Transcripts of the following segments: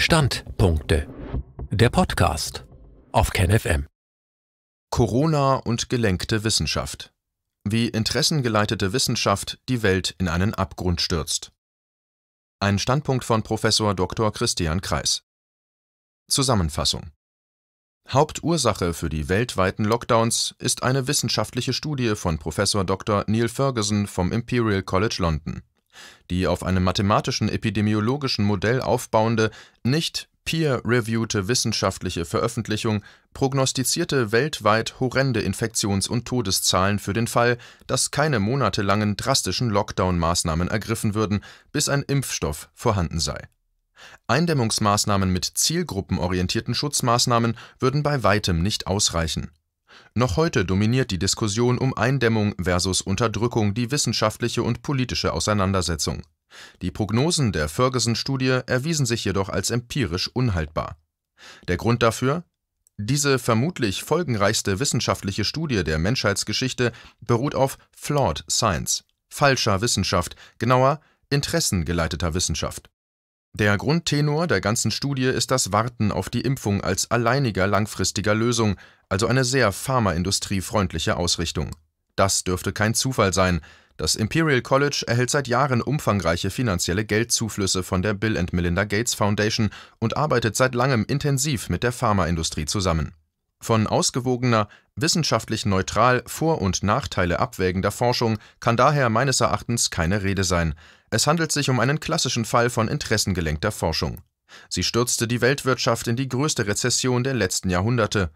Standpunkte. Der Podcast auf KenFM. Corona und gelenkte Wissenschaft. Wie interessengeleitete Wissenschaft die Welt in einen Abgrund stürzt. Ein Standpunkt von Professor Dr. Christian Kreis. Zusammenfassung. Hauptursache für die weltweiten Lockdowns ist eine wissenschaftliche Studie von Professor Dr. Neil Ferguson vom Imperial College London. Die auf einem mathematischen epidemiologischen Modell aufbauende, nicht peer-reviewte wissenschaftliche Veröffentlichung prognostizierte weltweit horrende Infektions- und Todeszahlen für den Fall, dass keine monatelangen drastischen Lockdown-Maßnahmen ergriffen würden, bis ein Impfstoff vorhanden sei. Eindämmungsmaßnahmen mit zielgruppenorientierten Schutzmaßnahmen würden bei weitem nicht ausreichen noch heute dominiert die Diskussion um Eindämmung versus Unterdrückung die wissenschaftliche und politische Auseinandersetzung. Die Prognosen der Ferguson-Studie erwiesen sich jedoch als empirisch unhaltbar. Der Grund dafür? Diese vermutlich folgenreichste wissenschaftliche Studie der Menschheitsgeschichte beruht auf flawed science, falscher Wissenschaft, genauer interessengeleiteter Wissenschaft. Der Grundtenor der ganzen Studie ist das Warten auf die Impfung als alleiniger langfristiger Lösung, also eine sehr pharmaindustriefreundliche Ausrichtung. Das dürfte kein Zufall sein. Das Imperial College erhält seit Jahren umfangreiche finanzielle Geldzuflüsse von der Bill Melinda Gates Foundation und arbeitet seit langem intensiv mit der Pharmaindustrie zusammen. Von ausgewogener, wissenschaftlich neutral Vor- und Nachteile abwägender Forschung kann daher meines Erachtens keine Rede sein. Es handelt sich um einen klassischen Fall von interessengelenkter Forschung. Sie stürzte die Weltwirtschaft in die größte Rezession der letzten Jahrhunderte.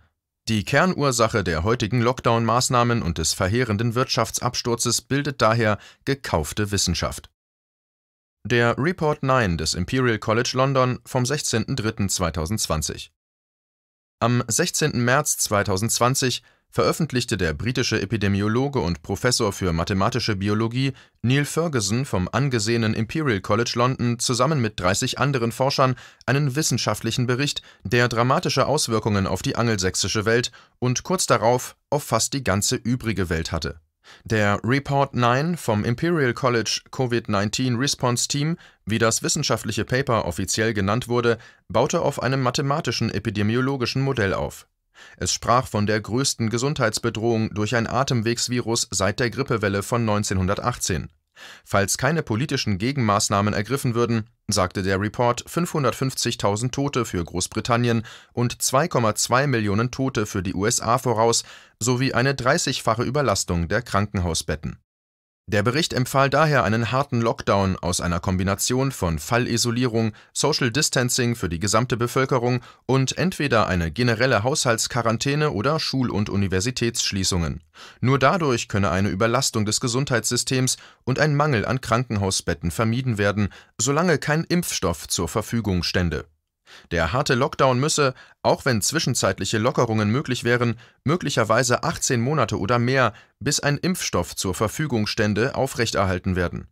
Die Kernursache der heutigen Lockdown-Maßnahmen und des verheerenden Wirtschaftsabsturzes bildet daher gekaufte Wissenschaft. Der Report 9 des Imperial College London vom 16.03.2020 Am 16. März 2020 veröffentlichte der britische Epidemiologe und Professor für mathematische Biologie Neil Ferguson vom angesehenen Imperial College London zusammen mit 30 anderen Forschern einen wissenschaftlichen Bericht, der dramatische Auswirkungen auf die angelsächsische Welt und kurz darauf auf fast die ganze übrige Welt hatte. Der Report 9 vom Imperial College Covid-19 Response Team, wie das wissenschaftliche Paper offiziell genannt wurde, baute auf einem mathematischen epidemiologischen Modell auf. Es sprach von der größten Gesundheitsbedrohung durch ein Atemwegsvirus seit der Grippewelle von 1918. Falls keine politischen Gegenmaßnahmen ergriffen würden, sagte der Report 550.000 Tote für Großbritannien und 2,2 Millionen Tote für die USA voraus sowie eine 30-fache Überlastung der Krankenhausbetten der Bericht empfahl daher einen harten Lockdown aus einer Kombination von Fallisolierung, Social Distancing für die gesamte Bevölkerung und entweder eine generelle Haushaltsquarantäne oder Schul- und Universitätsschließungen. Nur dadurch könne eine Überlastung des Gesundheitssystems und ein Mangel an Krankenhausbetten vermieden werden, solange kein Impfstoff zur Verfügung stände der harte Lockdown müsse, auch wenn zwischenzeitliche Lockerungen möglich wären, möglicherweise 18 Monate oder mehr, bis ein Impfstoff zur Verfügung stände, aufrechterhalten werden.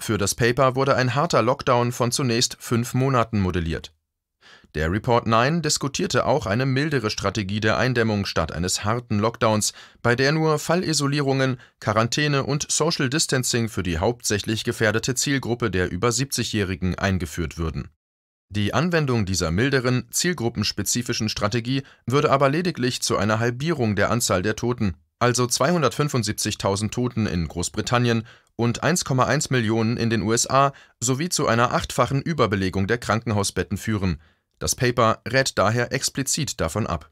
Für das Paper wurde ein harter Lockdown von zunächst fünf Monaten modelliert. Der Report 9 diskutierte auch eine mildere Strategie der Eindämmung statt eines harten Lockdowns, bei der nur Fallisolierungen, Quarantäne und Social Distancing für die hauptsächlich gefährdete Zielgruppe der über 70-Jährigen eingeführt würden. Die Anwendung dieser milderen, zielgruppenspezifischen Strategie würde aber lediglich zu einer Halbierung der Anzahl der Toten, also 275.000 Toten in Großbritannien und 1,1 Millionen in den USA sowie zu einer achtfachen Überbelegung der Krankenhausbetten führen. Das Paper rät daher explizit davon ab.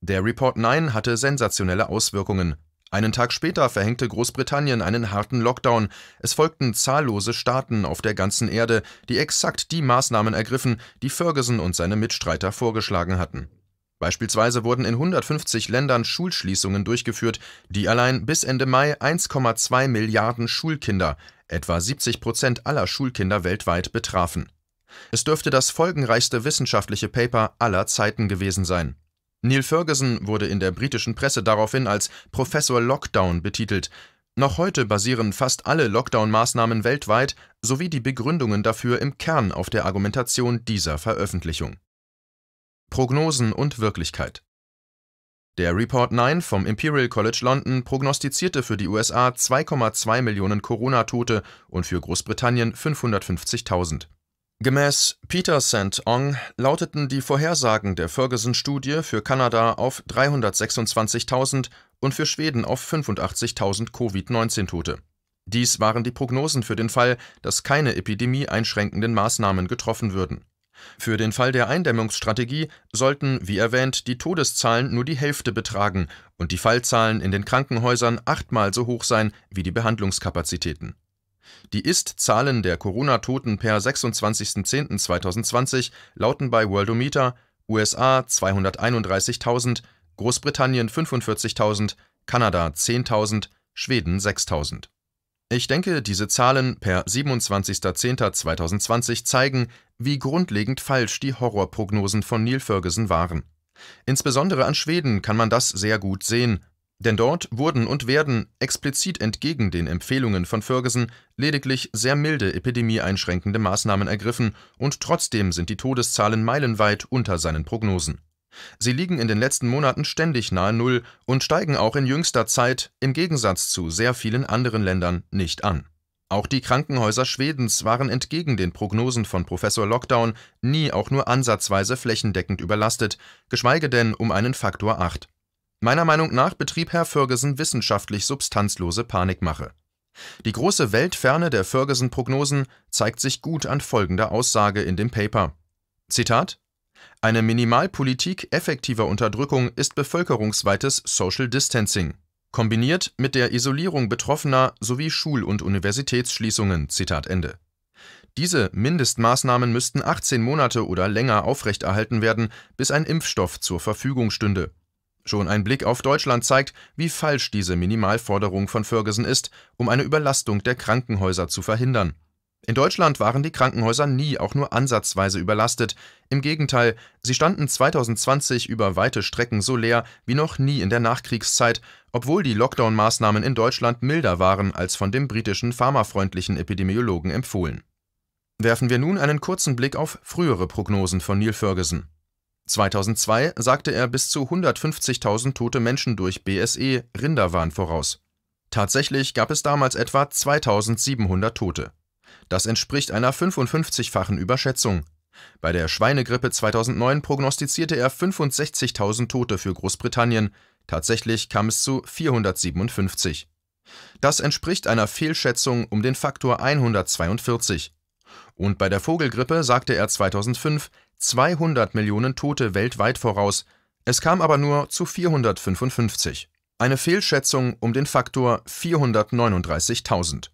Der Report 9 hatte sensationelle Auswirkungen, einen Tag später verhängte Großbritannien einen harten Lockdown. Es folgten zahllose Staaten auf der ganzen Erde, die exakt die Maßnahmen ergriffen, die Ferguson und seine Mitstreiter vorgeschlagen hatten. Beispielsweise wurden in 150 Ländern Schulschließungen durchgeführt, die allein bis Ende Mai 1,2 Milliarden Schulkinder, etwa 70 Prozent aller Schulkinder weltweit, betrafen. Es dürfte das folgenreichste wissenschaftliche Paper aller Zeiten gewesen sein. Neil Ferguson wurde in der britischen Presse daraufhin als Professor Lockdown betitelt. Noch heute basieren fast alle Lockdown-Maßnahmen weltweit sowie die Begründungen dafür im Kern auf der Argumentation dieser Veröffentlichung. Prognosen und Wirklichkeit der Report 9 vom Imperial College London prognostizierte für die USA 2,2 Millionen Corona-Tote und für Großbritannien 550.000. Gemäß Peter St. Ong lauteten die Vorhersagen der Ferguson-Studie für Kanada auf 326.000 und für Schweden auf 85.000 Covid-19-Tote. Dies waren die Prognosen für den Fall, dass keine epidemie-einschränkenden Maßnahmen getroffen würden. Für den Fall der Eindämmungsstrategie sollten, wie erwähnt, die Todeszahlen nur die Hälfte betragen und die Fallzahlen in den Krankenhäusern achtmal so hoch sein wie die Behandlungskapazitäten. Die Ist-Zahlen der Corona-Toten per 26.10.2020 lauten bei Worldometer USA 231.000, Großbritannien 45.000, Kanada 10.000, Schweden 6.000. Ich denke, diese Zahlen per 27.10.2020 zeigen, wie grundlegend falsch die Horrorprognosen von Neil Ferguson waren. Insbesondere an Schweden kann man das sehr gut sehen, denn dort wurden und werden, explizit entgegen den Empfehlungen von Ferguson, lediglich sehr milde epidemieeinschränkende Maßnahmen ergriffen und trotzdem sind die Todeszahlen meilenweit unter seinen Prognosen. Sie liegen in den letzten Monaten ständig nahe Null und steigen auch in jüngster Zeit, im Gegensatz zu sehr vielen anderen Ländern, nicht an. Auch die Krankenhäuser Schwedens waren entgegen den Prognosen von Professor Lockdown nie auch nur ansatzweise flächendeckend überlastet, geschweige denn um einen Faktor 8. Meiner Meinung nach betrieb Herr Ferguson wissenschaftlich substanzlose Panikmache. Die große Weltferne der Ferguson-Prognosen zeigt sich gut an folgender Aussage in dem Paper. Zitat Eine Minimalpolitik effektiver Unterdrückung ist bevölkerungsweites Social Distancing, kombiniert mit der Isolierung Betroffener sowie Schul- und Universitätsschließungen. Zitat Ende. Diese Mindestmaßnahmen müssten 18 Monate oder länger aufrechterhalten werden, bis ein Impfstoff zur Verfügung stünde Schon ein Blick auf Deutschland zeigt, wie falsch diese Minimalforderung von Ferguson ist, um eine Überlastung der Krankenhäuser zu verhindern. In Deutschland waren die Krankenhäuser nie auch nur ansatzweise überlastet, im Gegenteil, sie standen 2020 über weite Strecken so leer wie noch nie in der Nachkriegszeit, obwohl die Lockdown-Maßnahmen in Deutschland milder waren als von dem britischen pharmafreundlichen Epidemiologen empfohlen. Werfen wir nun einen kurzen Blick auf frühere Prognosen von Neil Ferguson. 2002 sagte er bis zu 150.000 tote Menschen durch BSE Rinderwahn voraus. Tatsächlich gab es damals etwa 2700 Tote. Das entspricht einer 55-fachen Überschätzung. Bei der Schweinegrippe 2009 prognostizierte er 65.000 Tote für Großbritannien, tatsächlich kam es zu 457. Das entspricht einer Fehlschätzung um den Faktor 142. Und bei der Vogelgrippe sagte er 2005, 200 Millionen Tote weltweit voraus, es kam aber nur zu 455, eine Fehlschätzung um den Faktor 439.000.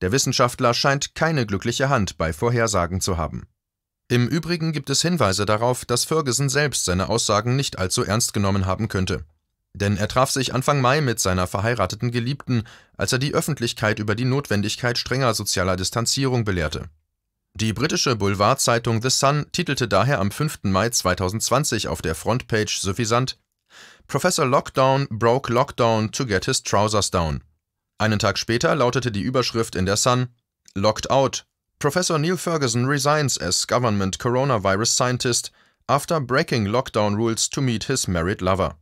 Der Wissenschaftler scheint keine glückliche Hand bei Vorhersagen zu haben. Im Übrigen gibt es Hinweise darauf, dass Ferguson selbst seine Aussagen nicht allzu ernst genommen haben könnte. Denn er traf sich Anfang Mai mit seiner verheirateten Geliebten, als er die Öffentlichkeit über die Notwendigkeit strenger sozialer Distanzierung belehrte. Die britische Boulevardzeitung The Sun titelte daher am 5. Mai 2020 auf der Frontpage suffisant Professor Lockdown broke Lockdown to get his trousers down. Einen Tag später lautete die Überschrift in der Sun Locked out. Professor Neil Ferguson resigns as government coronavirus scientist after breaking lockdown rules to meet his married lover.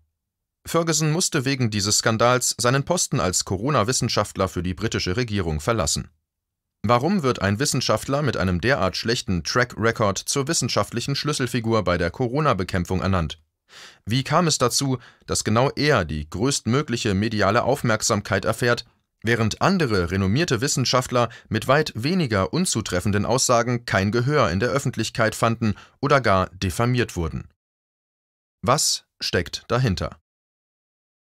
Ferguson musste wegen dieses Skandals seinen Posten als Corona-Wissenschaftler für die britische Regierung verlassen. Warum wird ein Wissenschaftler mit einem derart schlechten Track Record zur wissenschaftlichen Schlüsselfigur bei der Corona-Bekämpfung ernannt? Wie kam es dazu, dass genau er die größtmögliche mediale Aufmerksamkeit erfährt, während andere renommierte Wissenschaftler mit weit weniger unzutreffenden Aussagen kein Gehör in der Öffentlichkeit fanden oder gar diffamiert wurden? Was steckt dahinter?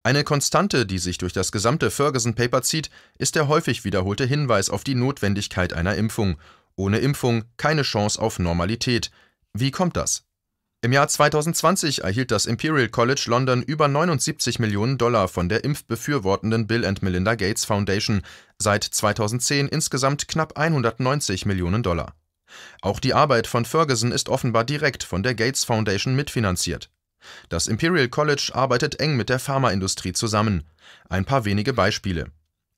Eine Konstante, die sich durch das gesamte Ferguson Paper zieht, ist der häufig wiederholte Hinweis auf die Notwendigkeit einer Impfung. Ohne Impfung keine Chance auf Normalität. Wie kommt das? Im Jahr 2020 erhielt das Imperial College London über 79 Millionen Dollar von der impfbefürwortenden Bill and Melinda Gates Foundation, seit 2010 insgesamt knapp 190 Millionen Dollar. Auch die Arbeit von Ferguson ist offenbar direkt von der Gates Foundation mitfinanziert. Das Imperial College arbeitet eng mit der Pharmaindustrie zusammen. Ein paar wenige Beispiele.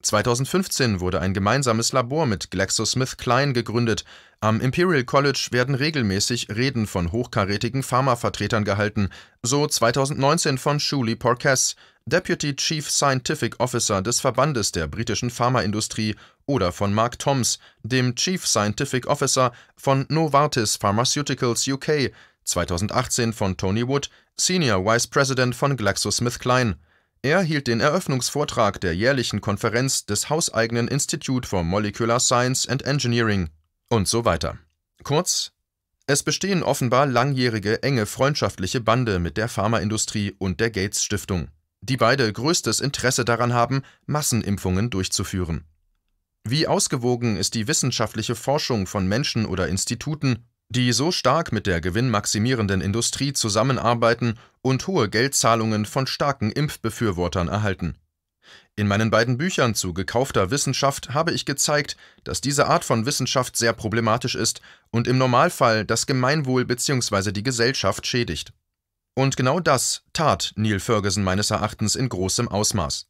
2015 wurde ein gemeinsames Labor mit GlaxoSmithKline gegründet. Am Imperial College werden regelmäßig Reden von hochkarätigen Pharmavertretern gehalten, so 2019 von Shuli Porkes, Deputy Chief Scientific Officer des Verbandes der britischen Pharmaindustrie oder von Mark Toms, dem Chief Scientific Officer von Novartis Pharmaceuticals UK, 2018 von Tony Wood, Senior Vice President von GlaxoSmithKline. Er hielt den Eröffnungsvortrag der jährlichen Konferenz des hauseigenen Institute for Molecular Science and Engineering und so weiter. Kurz, es bestehen offenbar langjährige enge freundschaftliche Bande mit der Pharmaindustrie und der Gates Stiftung, die beide größtes Interesse daran haben, Massenimpfungen durchzuführen. Wie ausgewogen ist die wissenschaftliche Forschung von Menschen oder Instituten die so stark mit der gewinnmaximierenden Industrie zusammenarbeiten und hohe Geldzahlungen von starken Impfbefürwortern erhalten. In meinen beiden Büchern zu gekaufter Wissenschaft habe ich gezeigt, dass diese Art von Wissenschaft sehr problematisch ist und im Normalfall das Gemeinwohl bzw. die Gesellschaft schädigt. Und genau das tat Neil Ferguson meines Erachtens in großem Ausmaß.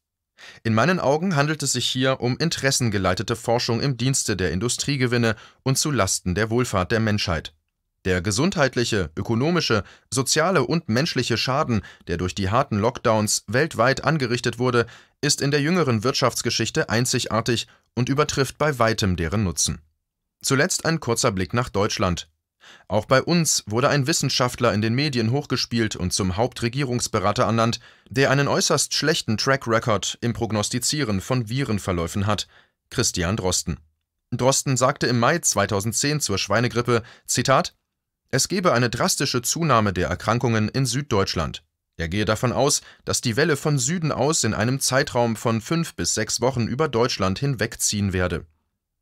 In meinen Augen handelt es sich hier um interessengeleitete Forschung im Dienste der Industriegewinne und zu Lasten der Wohlfahrt der Menschheit. Der gesundheitliche, ökonomische, soziale und menschliche Schaden, der durch die harten Lockdowns weltweit angerichtet wurde, ist in der jüngeren Wirtschaftsgeschichte einzigartig und übertrifft bei weitem deren Nutzen. Zuletzt ein kurzer Blick nach Deutschland. Auch bei uns wurde ein Wissenschaftler in den Medien hochgespielt und zum Hauptregierungsberater ernannt, der einen äußerst schlechten Track Record im Prognostizieren von Virenverläufen hat, Christian Drosten. Drosten sagte im Mai 2010 zur Schweinegrippe, Zitat, es gebe eine drastische Zunahme der Erkrankungen in Süddeutschland. Er gehe davon aus, dass die Welle von Süden aus in einem Zeitraum von fünf bis sechs Wochen über Deutschland hinwegziehen werde.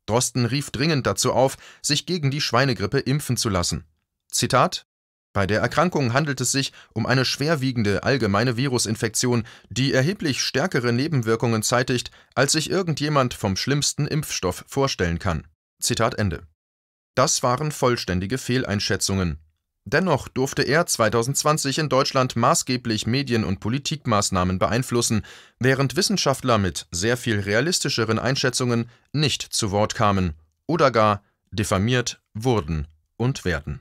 Drosten rief dringend dazu auf, sich gegen die Schweinegrippe impfen zu lassen. Zitat bei der Erkrankung handelt es sich um eine schwerwiegende allgemeine Virusinfektion, die erheblich stärkere Nebenwirkungen zeitigt, als sich irgendjemand vom schlimmsten Impfstoff vorstellen kann. Zitat Ende. Das waren vollständige Fehleinschätzungen. Dennoch durfte er 2020 in Deutschland maßgeblich Medien- und Politikmaßnahmen beeinflussen, während Wissenschaftler mit sehr viel realistischeren Einschätzungen nicht zu Wort kamen oder gar diffamiert wurden und werden.